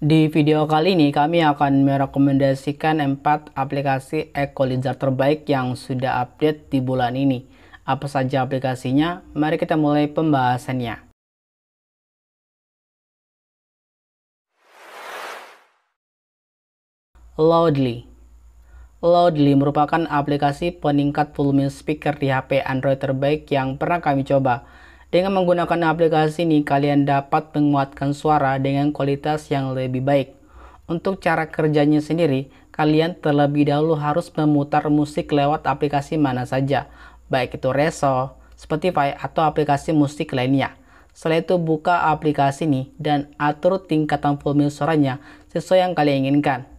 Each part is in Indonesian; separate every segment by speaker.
Speaker 1: Di video kali ini kami akan merekomendasikan 4 aplikasi equalizer terbaik yang sudah update di bulan ini. Apa saja aplikasinya?
Speaker 2: Mari kita mulai pembahasannya.
Speaker 1: Loudly Loudly merupakan aplikasi peningkat volume speaker di HP Android terbaik yang pernah kami coba dengan menggunakan aplikasi ini, kalian dapat menguatkan suara dengan kualitas yang lebih baik. Untuk cara kerjanya sendiri, kalian terlebih dahulu harus memutar musik lewat aplikasi mana saja, baik itu Reso, Spotify, atau aplikasi musik lainnya. Setelah itu buka aplikasi ini dan atur tingkatan volume suaranya sesuai yang kalian inginkan.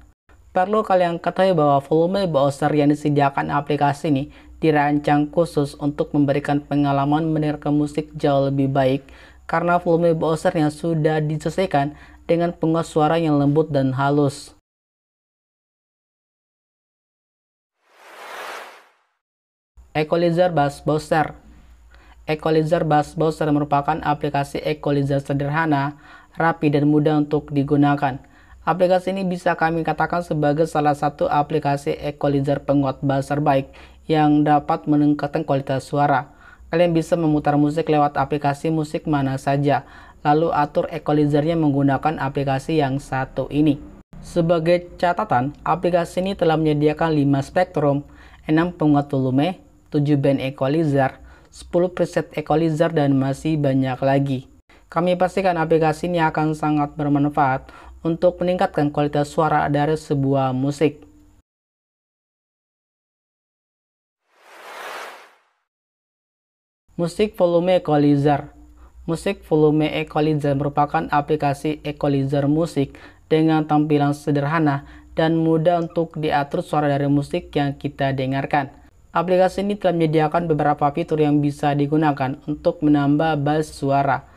Speaker 1: Perlu kalian ketahui bahwa volume browser yang disediakan aplikasi ini dirancang khusus untuk memberikan pengalaman mendengarkan musik jauh lebih baik karena volume browser yang sudah disesuaikan dengan penguat
Speaker 2: suara yang lembut dan halus.
Speaker 1: Equalizer Bass Browser Equalizer Bass Browser merupakan aplikasi equalizer sederhana, rapi, dan mudah untuk digunakan Aplikasi ini bisa kami katakan sebagai salah satu aplikasi equalizer penguat bass terbaik yang dapat meningkatkan kualitas suara. Kalian bisa memutar musik lewat aplikasi musik mana saja, lalu atur equalizernya menggunakan aplikasi yang satu ini. Sebagai catatan, aplikasi ini telah menyediakan 5 spektrum, 6 penguat volume, 7 band equalizer, 10 preset equalizer, dan masih banyak lagi. Kami pastikan aplikasi ini akan sangat bermanfaat untuk meningkatkan kualitas suara dari sebuah musik.
Speaker 2: Musik volume
Speaker 1: equalizer Musik volume equalizer merupakan aplikasi equalizer musik dengan tampilan sederhana dan mudah untuk diatur suara dari musik yang kita dengarkan. Aplikasi ini telah menyediakan beberapa fitur yang bisa digunakan untuk menambah bass suara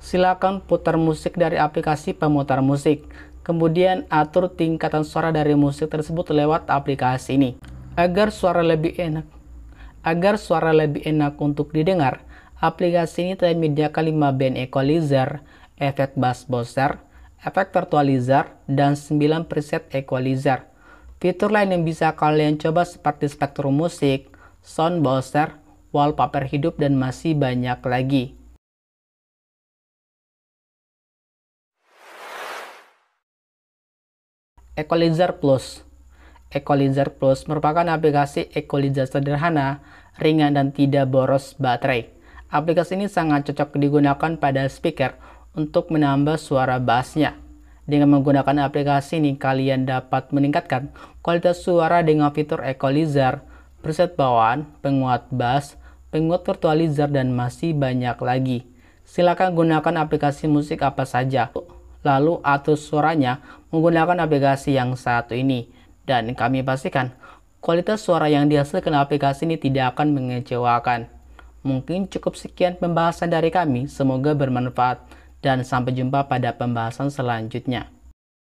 Speaker 1: Silakan putar musik dari aplikasi pemutar musik. Kemudian atur tingkatan suara dari musik tersebut lewat aplikasi ini. Agar suara lebih enak agar suara lebih enak untuk didengar, aplikasi ini telah menyediakan 5 band equalizer, efek bass booster, efek virtualizer, dan 9 preset equalizer. Fitur lain yang bisa kalian coba seperti spektrum musik, sound booster, wallpaper hidup, dan masih banyak lagi. Equalizer Plus. Equalizer Plus merupakan aplikasi equalizer sederhana, ringan dan tidak boros baterai. Aplikasi ini sangat cocok digunakan pada speaker untuk menambah suara bassnya. Dengan menggunakan aplikasi ini, kalian dapat meningkatkan kualitas suara dengan fitur equalizer, preset bawaan, penguat bass, penguat virtualizer, dan masih banyak lagi. Silakan gunakan aplikasi musik apa saja lalu atur suaranya menggunakan aplikasi yang satu ini. Dan kami pastikan kualitas suara yang dihasilkan aplikasi ini tidak akan mengecewakan. Mungkin cukup sekian pembahasan dari kami, semoga bermanfaat. Dan sampai jumpa pada pembahasan selanjutnya.